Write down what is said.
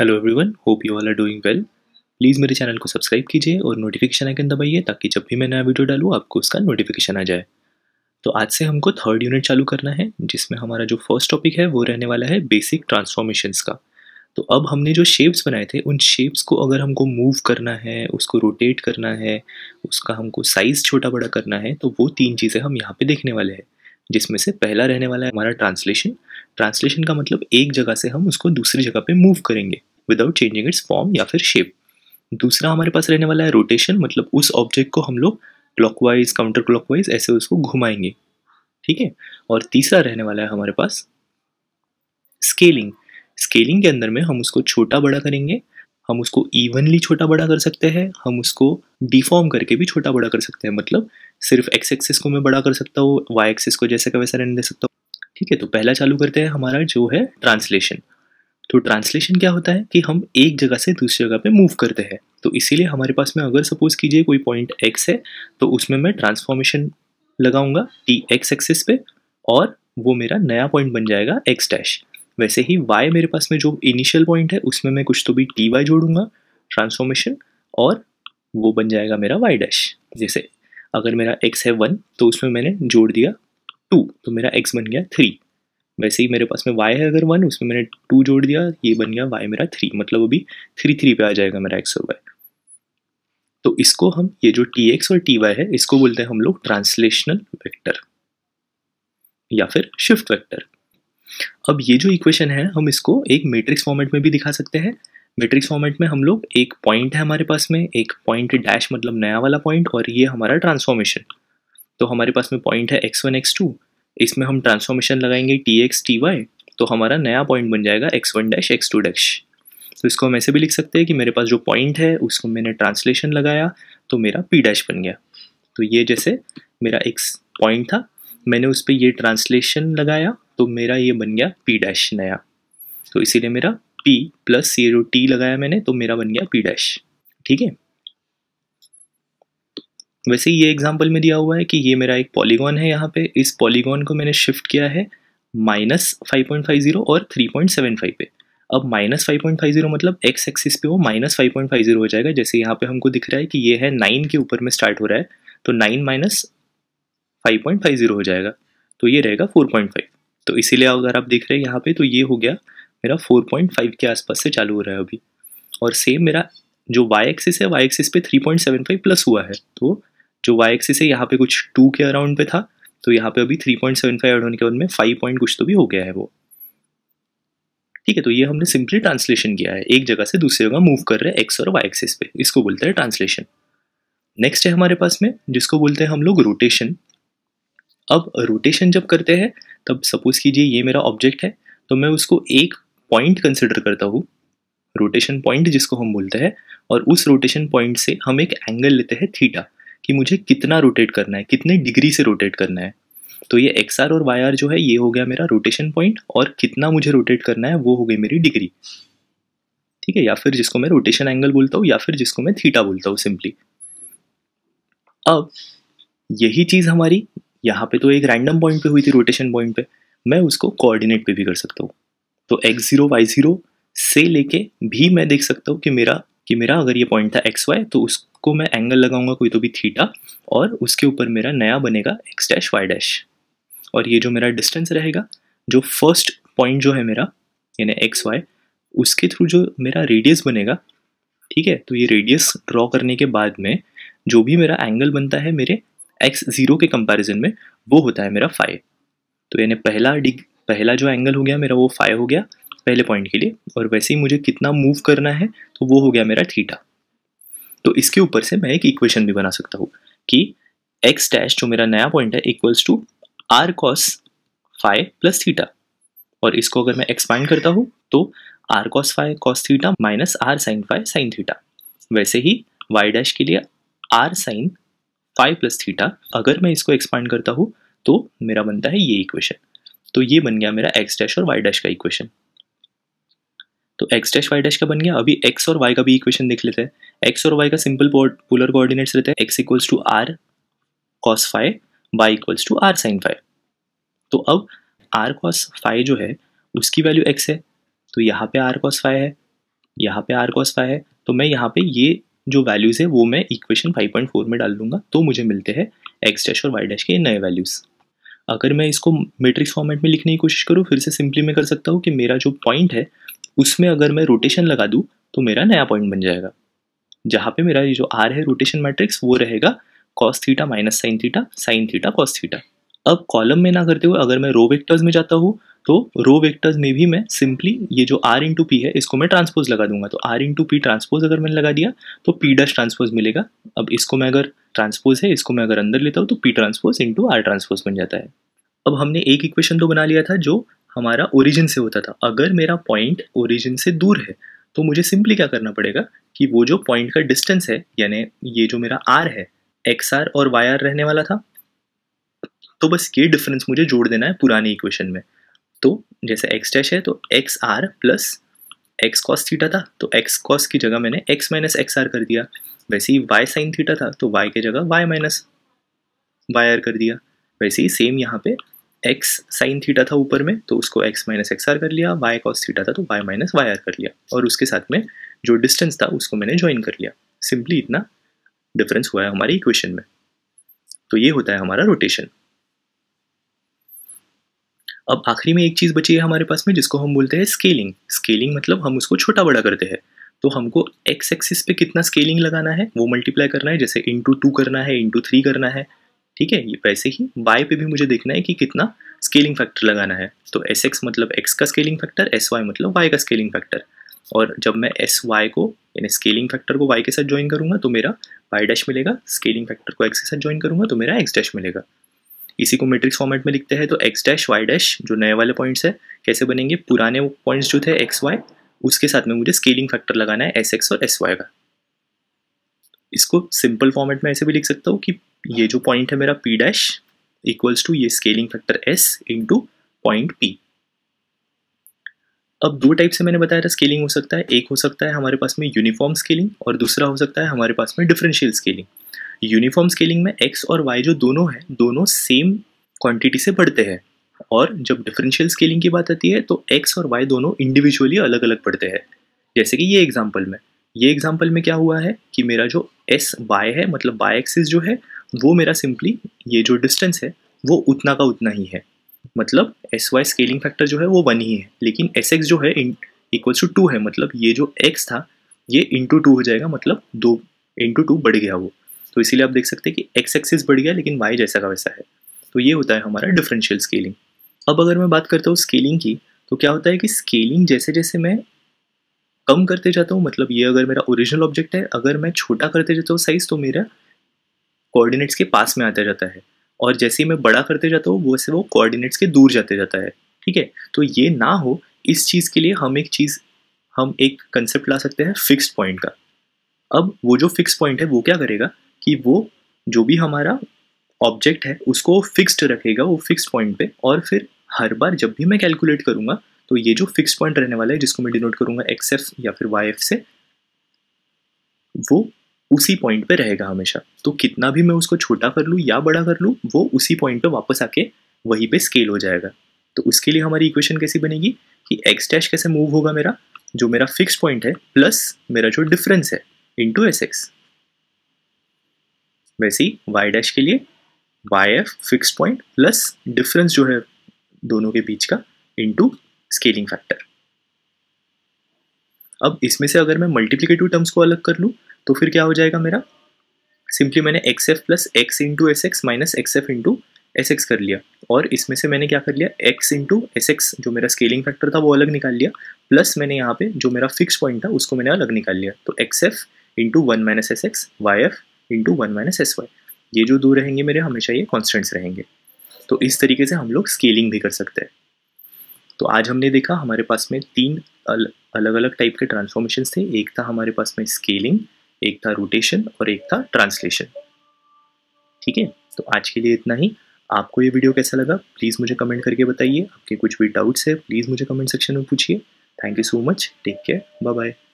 hello everyone hope you all are doing well please मेरे channel को subscribe कीजिए और नोटिफिकेशन आइकन दबाइए ताकि जब भी मैं नया वीडियो डालूँ आपको उसका नोटिफिकेशन आ जाए तो आज से हमको थर्ड यूनिट चालू करना है जिसमें हमारा जो फर्स्ट टॉपिक है वो रहने वाला है बेसिक ट्रांसफॉर्मेशंस का तो अब हमने जो शेप्स बनाए थे उन शेप्स को अगर हमको मूव करना है उसको रोटेट करना है उसका हमको साइज़ छोटा बड़ा करना है तो वो तीन चीज़ें हम यहाँ पे देखने वाले हैं जिसमें से पहला रहने वाला है हमारा ट्रांसलेशन ट्रांसलेशन का मतलब एक जगह से हम उसको दूसरी जगह पे मूव करेंगे विदाउट चेंजिंग इट्स फॉर्म या फिर शेप दूसरा हमारे पास रहने वाला है रोटेशन मतलब उस ऑब्जेक्ट को हम लोग क्लॉकवाइज काउंटर क्लॉकवाइज ऐसे उसको घुमाएंगे ठीक है और तीसरा रहने वाला है हमारे पास स्केलिंग स्केलिंग के अंदर में हम उसको छोटा बड़ा करेंगे हम उसको इवनली छोटा बड़ा कर सकते हैं हम उसको डिफॉर्म करके भी छोटा बड़ा कर सकते हैं मतलब सिर्फ एक्स एक्सेस को मैं बड़ा कर सकता हूँ वाई एक्सेस को जैसे का वैसा रहने दे सकता हूँ ठीक है तो पहला चालू करते हैं हमारा जो है ट्रांसलेशन तो ट्रांसलेशन क्या होता है कि हम एक जगह से दूसरी जगह पे मूव करते हैं तो इसीलिए हमारे पास में अगर सपोज कीजिए कोई पॉइंट एक्स है तो उसमें मैं ट्रांसफॉर्मेशन लगाऊंगा टी एक्स एक्सिस पे और वो मेरा नया पॉइंट बन जाएगा एक्स डैश वैसे ही वाई मेरे पास में जो इनिशियल पॉइंट है उसमें मैं कुछ तो भी टी वाई जोड़ूंगा ट्रांसफॉर्मेशन और वो बन जाएगा मेरा वाई डैश जैसे अगर मेरा एक्स है वन तो उसमें मैंने जोड़ दिया टू तो मेरा एक्स बन गया थ्री वैसे ही मेरे पास में वाई है अगर वन उसमें मैंने टू जोड़ दिया ये बन गया वाई मेरा थ्री मतलब अभी थ्री थ्री पे आ जाएगा मेरा एक्स और वाई तो इसको हम ये जो टी एक्स और टी वाई है इसको बोलते हैं हम लोग ट्रांसलेशनल वेक्टर या फिर शिफ्ट वेक्टर अब ये जो इक्वेशन है हम इसको एक मैट्रिक्स फॉर्मेट में भी दिखा सकते हैं मैट्रिक्स फॉर्मेट में हम लोग एक पॉइंट है हमारे पास में एक पॉइंट डैश मतलब नया वाला पॉइंट और ये हमारा ट्रांसफॉर्मेशन तो हमारे पास में पॉइंट है एक्स वन एक्स टू इसमें हम ट्रांसफॉर्मेशन लगाएंगे टी एक्स टी वाई तो हमारा नया पॉइंट बन जाएगा X one dash X two dash तो इसको हम ऐसे भी लिख सकते हैं कि मेरे पास जो पॉइंट है उसको मैंने ट्रांसलेशन लगाया तो मेरा पी डैश बन गया तो ये जैसे मेरा एक्स पॉइंट था मैंने उस पर ये ट्रांसलेशन लगाया तो मेरा ये बन गया पी डैश नया तो इसीलिए मेरा पी प्लस ये जो टी लगाया मैंने तो मेरा बन गया पी डैश ठीक है वैसे ये एग्जाम्पल में दिया हुआ है कि ये मेरा एक पॉलीगॉन है यहाँ पे इस पॉलीगॉन को मैंने शिफ्ट किया है minus five point five zero और थ्री पॉइंट सेवन फाइव पे अब minus five point five zero मतलब एक्स एक्सिस पे वो minus five point five zero हो जाएगा जैसे यहाँ पे हमको दिख रहा है कि ये है नाइन के ऊपर में स्टार्ट हो रहा है तो nine minus five point five zero हो जाएगा तो ये रहेगा फोर पॉइंट फाइव तो इसीलिए अगर आप देख रहे हैं यहाँ पे तो ये हो गया मेरा फोर पॉइंट फाइव के आसपास से चालू हो रहा है अभी और सेम मेरा जो वाई एक्सिस है वाई एक्सिस पे three point seven five plus हुआ है तो जो वाई एक्सिस है यहाँ पे कुछ टू के अराउंड पे था तो यहाँ पे अभी three point seven five add होने के बाद में फाइव पॉइंट कुछ तो भी हो गया है वो ठीक है तो ये हमने सिंपली ट्रांसलेशन किया है एक जगह से दूसरी जगह मूव कर रहे हैं एक्स और वाई एक्सिस पे इसको बोलते हैं ट्रांसलेशन नेक्स्ट है हमारे पास में जिसको बोलते हैं हम लोग रोटेशन अब रोटेशन जब करते हैं तब सपोज कीजिए ये मेरा ऑब्जेक्ट है तो मैं उसको एक पॉइंट कंसिडर करता हूँ रोटेशन पॉइंट जिसको हम बोलते हैं और उस रोटेशन पॉइंट से हम एक एंगल लेते हैं थीटा कि मुझे कितना रोटेट करना है कितने डिग्री से रोटेट करना है तो ये एक्स आर और वाई आर जो है ये हो गया मेरा रोटेशन पॉइंट और कितना मुझे रोटेट करना है वो हो गई मेरी डिग्री ठीक है या फिर जिसको मैं रोटेशन एंगल बोलता हूँ या फिर जिसको मैं थीटा बोलता हूँ सिंपली अब यही चीज़ हमारी यहाँ पे तो एक रैंडम पॉइंट पे हुई थी रोटेशन पॉइंट पे मैं उसको कोऑर्डिनेट पे भी कर सकता हूँ तो एक्स ज़ीरो वाई ज़ीरो से लेके भी मैं देख सकता हूँ कि मेरा कि मेरा अगर ये पॉइंट था एक्स वाई तो उसको मैं एंगल लगाऊंगा कोई तो भी थीटा और उसके ऊपर मेरा नया बनेगा एक्स डैश वाई डैश और ये जो मेरा डिस्टेंस रहेगा जो फर्स्ट पॉइंट जो है मेरा यानी एक्स वाई उसके थ्रू जो मेरा रेडियस बनेगा ठीक है तो ये रेडियस ड्रॉ करने के बाद में जो भी मेरा एंगल बनता है मेरे एक्स ज़ीरो के कंपैरिजन में वो होता है मेरा फाइव तो यानी पहला डिग पहला जो एंगल हो गया मेरा वो फाइव हो गया पहले पॉइंट के लिए और वैसे ही मुझे कितना मूव करना है तो वो हो गया मेरा थीटा तो इसके ऊपर से मैं एक इक्वेशन भी बना सकता हूँ कि एक्स डैश जो मेरा नया पॉइंट है equals to R cos five plus theta और इसको अगर मैं एक्सपांड करता हूँ तो R cos five cos theta minus R sine five sine theta वैसे ही वाई डैश के लिए R sine five plus theta अगर मैं इसको एक्सपांड करता हूँ तो मेरा बनता है ये इक्वेशन तो ये बन गया मेरा एक्स डैश और वाई डैश का इक्वेशन तो एक्स डैश वाई डैश का बन गया अभी एक्स और वाई का भी इक्वेशन देख लेते हैं एक्स और वाई का सिंपल पोलर कोऑर्डिनेट्स रहते हैं x equals to R cos five Y equals to R sine five तो अब आर कॉस फाइव जो है उसकी वैल्यू एक्स है तो यहाँ पे आर कॉस फाइव है यहाँ पे आर कॉस फाइव है तो मैं यहाँ पे ये जो वैल्यूज़ है वो मैं इक्वेशन 5.4 में डाल दूंगा तो मुझे मिलते हैं एक्स डैश और वाई डैश के नए वैल्यूज़ अगर मैं इसको मेट्रिक्स फॉर्मेट में लिखने की कोशिश करूँ फिर से सिंपली मैं कर सकता हूँ कि मेरा जो पॉइंट है उसमें अगर मैं रोटेशन लगा दूँ तो मेरा नया पॉइंट बन जाएगा जहाँ पे मेरा ये जो आर है रोटेशन मैट्रिक्स वो रहेगा cos theta minus sine theta sine theta cos theta अब कॉलम में ना करते हुए अगर मैं रो वेक्टर्स में जाता हूँ तो रो वेक्टर्स में भी मैं सिंपली ये जो आर इंटू पी है इसको मैं ट्रांसपोज लगा दूंगा तो आर इंटू पी ट्रांसपोज अगर मैंने लगा दिया तो पी डस ट्रांसपोज मिलेगा अब इसको मैं अगर ट्रांसपोज है इसको मैं अगर अंदर लेता हूँ तो P transpose into R transpose बन जाता है अब हमने एक इक्वेशन तो बना लिया था जो हमारा ओरिजिन से होता था अगर मेरा पॉइंट ओरिजिन से दूर है तो मुझे सिंपली क्या करना पड़ेगा कि वो जो पॉइंट का डिस्टेंस है यानी ये जो मेरा आर है एक्स आर और वाई आर रहने वाला था तो बस ये डिफरेंस मुझे जोड़ देना है पुराने इक्वेशन में तो जैसे एक्स डैश है तो X R plus X cos theta था तो एक्स कॉस की जगह मैंने एक्स माइनस एक्स आर कर दिया वैसे ही वाई साइन थीटा था तो वाई की जगह वाई माइनस वाई आर कर दिया वैसे ही सेम यहाँ पे एक्स साइन थीटा था ऊपर में तो उसको एक्स माइनस एक्स आर कर लिया y कॉस थीटा था तो y माइनस वाई आर कर लिया और उसके साथ में जो डिस्टेंस था उसको मैंने ज्वाइन कर लिया सिंपली इतना डिफरेंस हुआ है हमारे इक्वेशन में तो ये होता है हमारा रोटेशन अब आखिरी में एक चीज़ बची है हमारे पास में जिसको हम बोलते हैं स्केलिंग स्केलिंग मतलब हम उसको छोटा बड़ा करते हैं तो हमको एक्स एक्सिस पे कितना स्केलिंग लगाना है वो मल्टीप्लाई करना है जैसे इंटू टू करना है इंटू थ्री करना है ठीक है ये वैसे ही वाई पे भी मुझे देखना है कि कितना स्केलिंग फैक्टर लगाना है तो एस एक्स मतलब एक्स का स्केलिंग फैक्टर एस वाई मतलब वाई का स्केलिंग फैक्टर और जब मैं एस वाई को यानी स्केलिंग फैक्टर को वाई के साथ ज्वाइन करूंगा तो मेरा वाई डैश मिलेगा स्केलिंग फैक्टर को एक्स के साथ ज्वाइन करूंगा तो मेरा एक्स डैश मिलेगा इसी को मेट्रिक्स फॉर्मेट में लिखते हैं तो एक्स डैश वाई डैश जो नए वाले पॉइंट्स है कैसे बनेंगे पुराने पॉइंट्स जो थे एक्स वाई उसके साथ में मुझे स्केलिंग फैक्टर लगाना है एस एक्स और एस वाई का इसको सिंपल फॉर्मेट में ऐसे भी लिख सकता हूँ कि ये जो पॉइंट है मेरा पी डैश इक्वल्स टू ये scaling factor S into point P अब दो टाइप से मैंने बताया था स्केलिंग हो सकता है एक हो सकता है हमारे पास में यूनिफॉर्म स्केलिंग और दूसरा हो सकता है हमारे पास में डिफरेंशियल स्केलिंग यूनिफॉर्म स्केलिंग में एक्स और वाई जो दोनों हैं दोनों सेम क्वांटिटी से बढ़ते हैं और जब डिफरेंशियल स्केलिंग की बात आती है तो एक्स और वाई दोनों इंडिविजुअली अलग अलग बढ़ते हैं जैसे कि ये एग्जाम्पल में ये एग्जाम्पल में क्या हुआ है कि मेरा जो एस वाई है मतलब वाई एक्सिस जो है वो मेरा सिंपली ये जो डिस्टेंस है वो उतना का उतना ही है मतलब एस वाई स्केलिंग फैक्टर जो है वो वन ही है लेकिन एस एक्स जो है इक्वल्स टू टू है मतलब ये जो एक्स था ये इंटू टू हो जाएगा मतलब दो इंटू टू बढ़ गया वो तो इसीलिए आप देख सकते हैं कि एक्स एक्सिस बढ़ गया लेकिन वाई जैसा का वैसा है तो ये होता है हमारा डिफरेंशियल स्केलिंग अब अगर मैं बात करता हूँ स्केलिंग की तो क्या होता है कि स्केलिंग जैसे जैसे मैं कम करते जाता हूँ मतलब ये अगर मेरा ओरिजिनल ऑब्जेक्ट है अगर मैं छोटा करते जाता हूँ साइज़ तो मेरा कोऑर्डिनेट्स के पास में आता जाता है और जैसे ही मैं बड़ा करते जाता हूँ वैसे वो कोऑर्डिनेट्स के दूर जाते जाता है ठीक है तो ये ना हो इस चीज़ के लिए हम एक चीज़ हम एक कंसेप्ट ला सकते हैं फिक्स्ड पॉइंट का अब वो जो फिक्स पॉइंट है वो क्या करेगा कि वो जो भी हमारा ऑब्जेक्ट है उसको फिक्स्ड रखेगा वो फिक्स पॉइंट पे और फिर हर बार जब भी मैं कैलकुलेट करूँगा तो ये जो फिक्स पॉइंट रहने वाला है जिसको मैं डिनोट करूंगा एक्स एफ या फिर वाई एफ से वो उसी पॉइंट पे रहेगा हमेशा तो कितना भी मैं उसको छोटा कर लूँ या बड़ा कर लूँ वो उसी पॉइंट पे वापस आके वहीं पे स्केल हो जाएगा तो उसके लिए हमारी इक्वेशन कैसी बनेगी कि एक्स डैश कैसे मूव होगा मेरा जो मेरा फिक्स पॉइंट है प्लस मेरा जो डिफरेंस है इन टू एस एक्स वैसे ही वाई डैश के लिए Y F fix point plus difference जो है दोनों के बीच का इन टू स्केलिंग फैक्टर अब इसमें से अगर मैं मल्टीप्लीकेटिव टर्म्स को अलग कर लूँ तो फिर क्या हो जाएगा मेरा सिंपली मैंने X F plus X into S X minus X F into S X कर लिया और इसमें से मैंने क्या कर लिया एक्स इंटू एस एक्स जो मेरा स्केलिंग फैक्टर था वो अलग निकाल लिया प्लस मैंने यहाँ पे जो मेरा फिक्स पॉइंट था उसको मैंने अलग निकाल लिया तो X F into one minus S X Y F into one minus S Y ये जो दो रहेंगे मेरे हमेशा ये कॉन्स्टेंट्स रहेंगे तो इस तरीके से हम लोग स्केलिंग भी कर सकते हैं तो आज हमने देखा हमारे पास में तीन अलग अलग टाइप के ट्रांसफॉर्मेशन थे एक था हमारे पास में स्केलिंग एक था रोटेशन और एक था ट्रांसलेशन ठीक है तो आज के लिए इतना ही आपको ये वीडियो कैसा लगा प्लीज़ मुझे कमेंट करके बताइए आपके कुछ भी डाउट्स है प्लीज़ मुझे कमेंट सेक्शन में पूछिए thank you so much take care bye bye